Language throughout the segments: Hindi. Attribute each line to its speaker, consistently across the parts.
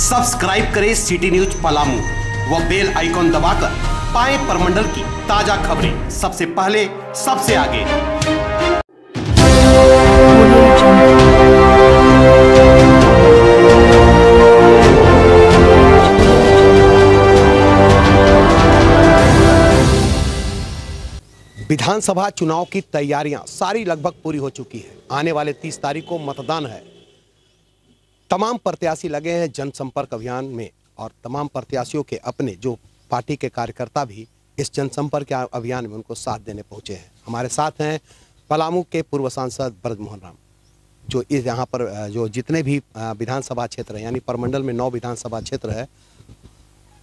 Speaker 1: सब्सक्राइब करें सिटी न्यूज पलामू व बेल आइकॉन दबाकर पाए परमंडल की ताजा खबरें सबसे पहले सबसे आगे विधानसभा चुनाव की तैयारियां सारी लगभग पूरी हो चुकी है आने वाले तीस तारीख को मतदान है तमाम प्रत्याशी लगे हैं जनसंपर्क अभियान में और तमाम प्रत्याशियों के अपने जो पार्टी के कार्यकर्ता भी इस जनसंपर्क अभियान में उनको साथ देने पहुंचे हैं हमारे साथ हैं पलामू के पूर्व सांसद ब्रजमोहन राम जो इस यहाँ पर जो जितने भी विधानसभा क्षेत्र है यानी परमंडल में नौ विधानसभा क्षेत्र है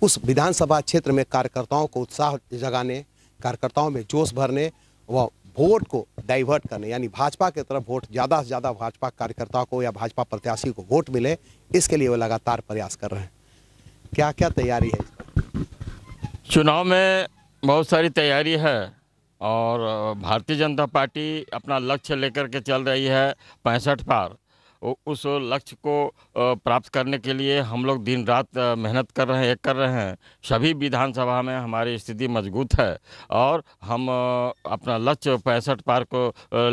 Speaker 1: उस विधानसभा क्षेत्र में कार्यकर्ताओं को उत्साह जगाने कार्यकर्ताओं में जोश भरने व वोट को डाइवर्ट करने यानी भाजपा के तरफ वोट ज़्यादा से ज़्यादा भाजपा कार्यकर्ताओं को या भाजपा प्रत्याशी को वोट मिले इसके लिए वो लगातार प्रयास कर रहे हैं क्या क्या तैयारी है
Speaker 2: चुनाव में बहुत सारी तैयारी है और भारतीय जनता पार्टी अपना लक्ष्य लेकर के चल रही है पैंसठ पार उस लक्ष्य को प्राप्त करने के लिए हम लोग दिन रात मेहनत कर रहे हैं एक कर रहे हैं सभी विधानसभा में हमारी स्थिति मजबूत है और हम अपना लक्ष्य पैंसठ पार को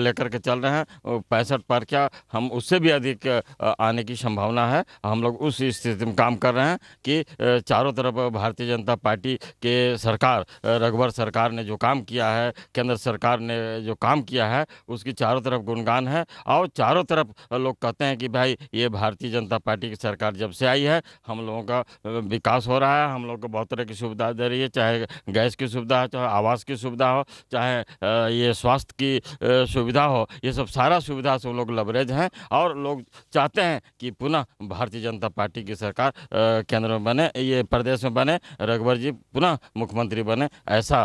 Speaker 2: लेकर के चल रहे हैं पैंसठ पार क्या हम उससे भी अधिक आने की संभावना है हम लोग उस स्थिति में काम कर रहे हैं कि चारों तरफ भारतीय जनता पार्टी के सरकार रघुवर सरकार ने जो काम किया है केंद्र सरकार ने जो काम किया है उसकी चारों तरफ गुणगान है और चारों तरफ लोग चाहते हैं कि भाई ये भारतीय जनता पार्टी की सरकार जब से आई है हम लोगों का विकास हो रहा है हम लोग को बहुत तरह की सुविधा दे रही है चाहे गैस की सुविधा हो चाहे आवास की सुविधा हो चाहे ये स्वास्थ्य की सुविधा हो ये सब सारा सुविधा से लोग लवरेज हैं और लोग चाहते हैं कि पुनः भारतीय जनता पार्टी की सरकार केंद्र में बने ये प्रदेश में बने रघुवर जी पुनः मुख्यमंत्री बने ऐसा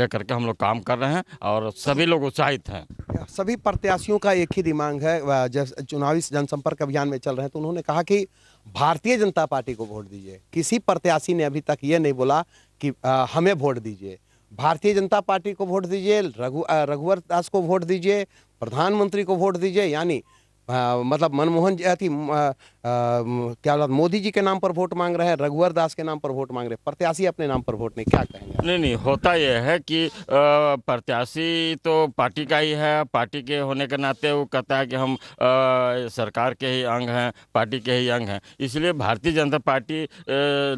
Speaker 2: लेकर के हम लोग काम कर रहे हैं और सभी लोग उत्साहित हैं
Speaker 1: सभी प्रत्याशियों का एक ही डिमांड है जब चुनावी जनसंपर्क अभियान में चल रहे हैं तो उन्होंने कहा कि भारतीय जनता पार्टी को वोट दीजिए किसी प्रत्याशी ने अभी तक ये नहीं बोला कि हमें वोट दीजिए भारतीय जनता पार्टी को वोट दीजिए रघु रघुवर दास को वोट दीजिए प्रधानमंत्री को वोट दीजिए यानी मतलब मनमोहन अति क्या बोला मोदी जी के नाम पर वोट मांग रहे हैं रघुवर दास के नाम पर वोट मांग रहे हैं प्रत्याशी अपने नाम पर वोट नहीं क्या कहेंगे नहीं नहीं
Speaker 2: होता यह है कि प्रत्याशी तो पार्टी का ही है पार्टी के होने के नाते वो कहता है कि हम आ, सरकार के ही अंग हैं पार्टी के ही अंग हैं इसलिए भारतीय जनता पार्टी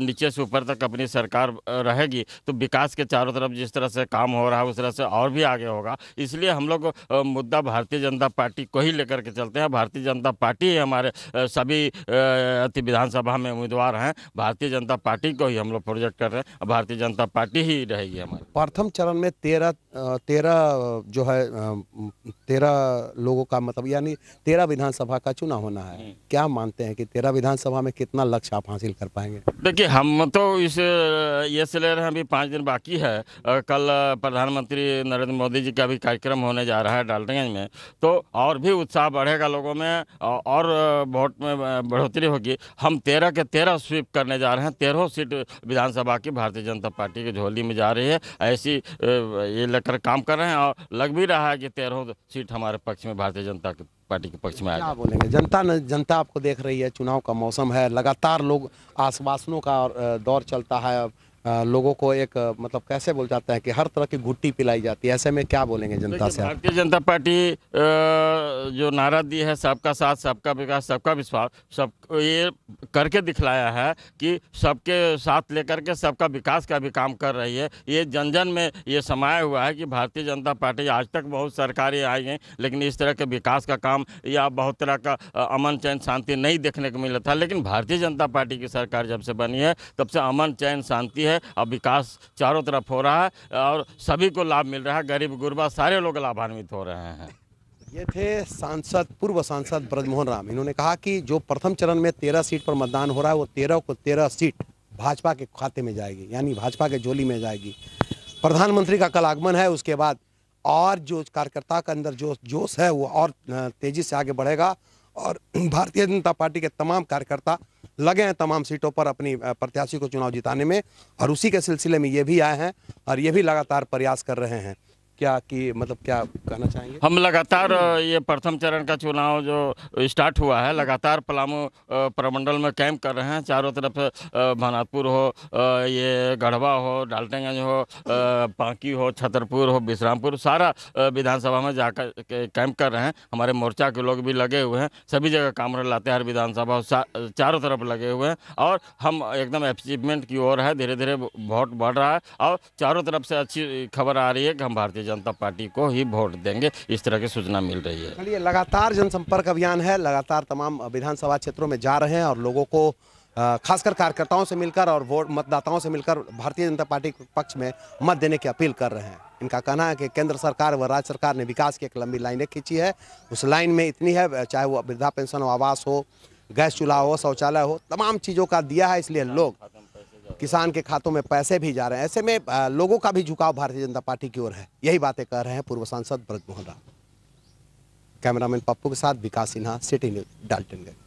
Speaker 2: नीचे से ऊपर तक अपनी सरकार रहेगी तो विकास के चारों तरफ जिस तरह से काम हो रहा है उस तरह से और भी आगे होगा इसलिए हम लोग मुद्दा भारतीय जनता पार्टी को ही लेकर के चलते हैं भारतीय जनता पार्टी हमारे सभी अति विधानसभा में उम्मीदवार हैं भारतीय जनता पार्टी को ही हम लोग प्रोजेक्ट कर रहे हैं भारतीय जनता पार्टी ही रहेगी हमारे
Speaker 1: प्रथम चरण में तेरह तेरह जो है तेरह लोगों का मतलब यानी तेरह विधानसभा का चुनाव होना है हम्म। क्या मानते हैं कि तेरह विधानसभा में कितना लक्ष्य आप हासिल कर पाएंगे
Speaker 2: देखिए हम तो इस ये से ले रहे हैं अभी पाँच दिन बाकी है कल प्रधानमंत्री नरेंद्र मोदी जी का भी कार्यक्रम होने जा रहा है डालटगंज में तो और भी उत्साह बढ़ेगा लोगों में और वोट में बढ़ोतरी होगी हम तेरह के तेरह स्वीप करने जा रहे हैं तेरह सीट विधानसभा की भारतीय जनता पार्टी की झोली में जा रही है ऐसी ये लेकर काम कर रहे हैं और लग भी रहा है कि तेरह सीट हमारे पक्ष में भारतीय जनता के पार्टी के पक्ष में आया
Speaker 1: बोलेंगे जनता ने जनता आपको देख रही है चुनाव का मौसम है लगातार लोग आश्वासनों का दौर चलता है लोगों को एक मतलब कैसे बोल जाता है कि हर तरह की घुट्टी पिलाई जाती है ऐसे में क्या बोलेंगे जनता से भारतीय
Speaker 2: जनता पार्टी जो नारा दी है सबका साथ सबका विकास सबका विश्वास सब ये करके दिखलाया है कि सबके साथ लेकर के सबका विकास का भी काम कर रही है ये जन जन में ये समाया हुआ है कि भारतीय जनता पार्टी आज तक बहुत सरकारें आई हैं लेकिन इस तरह के विकास का काम या बहुत तरह का अमन चैन शांति नहीं देखने को मिला था लेकिन भारतीय जनता पार्टी की सरकार जब से बनी है तब से अमन चैन शांति है है अब विकास चारों तरफ हो रहा है और सभी को लाभ मिल रहा है गरीब गुरबा सारे लोग लाभान्वित हो रहे हैं
Speaker 1: ये थे सांसद पूर्व सांसद ब्रजमोहन राम इन्होंने कहा कि जो प्रथम चरण में तेरह सीट पर मतदान हो रहा है वो तेरह को तेरह सीट भाजपा के खाते में जाएगी यानी भाजपा के झोली में जाएगी प्रधानमंत्री का कल आगमन है उसके बाद और जो कार्यकर्ता का अंदर जो जोश है वो और तेज़ी से आगे बढ़ेगा और भारतीय जनता पार्टी के तमाम कार्यकर्ता लगे हैं तमाम सीटों पर अपनी प्रत्याशी को चुनाव जिताने में और उसी के सिलसिले में ये भी आए हैं और ये भी लगातार प्रयास कर रहे हैं क्या कि मतलब क्या कहना चाहेंगे
Speaker 2: हम लगातार ये प्रथम चरण का चुनाव जो स्टार्ट हुआ है लगातार पलामू प्रमंडल में कैंप कर रहे हैं चारों तरफ भानापुर हो ये गढ़वा हो डाल्टनगंज हो पांकी हो छतरपुर हो विश्रामपुर सारा विधानसभा में जाकर कैंप कर रहे हैं हमारे मोर्चा के लोग भी लगे हुए हैं सभी जगह हैं लातेहार विधानसभा चारों तरफ लगे हुए हैं और हम एकदम अचीवमेंट की ओर है धीरे धीरे वोट बढ़ रहा है और चारों तरफ से अच्छी खबर आ रही है कि हम भारतीय जनता पार्टी को ही वोट देंगे इस तरह की सूचना मिल रही है
Speaker 1: चलिए लगातार जनसंपर्क अभियान है लगातार तमाम विधानसभा क्षेत्रों में जा रहे हैं और लोगों को खासकर कार्यकर्ताओं से मिलकर और वोट मतदाताओं से मिलकर भारतीय जनता पार्टी के पक्ष में मत देने की अपील कर रहे हैं इनका कहना है कि केंद्र सरकार व राज्य सरकार ने विकास की एक लंबी लाइनें खींची है उस लाइन में इतनी है चाहे वो वृद्धा पेंशन हो आवास हो गैस चूल्हा हो शौचालय हो तमाम चीज़ों का दिया है इसलिए लोग किसान के खातों में पैसे भी जा रहे हैं ऐसे में लोगों का भी झुकाव भारतीय जनता पार्टी की ओर है यही बातें कह रहे हैं पूर्व सांसद ब्रजमोहन राव कैमरामैन पप्पू के साथ विकास सिन्हा सिटी न्यूज डाल्टनगंज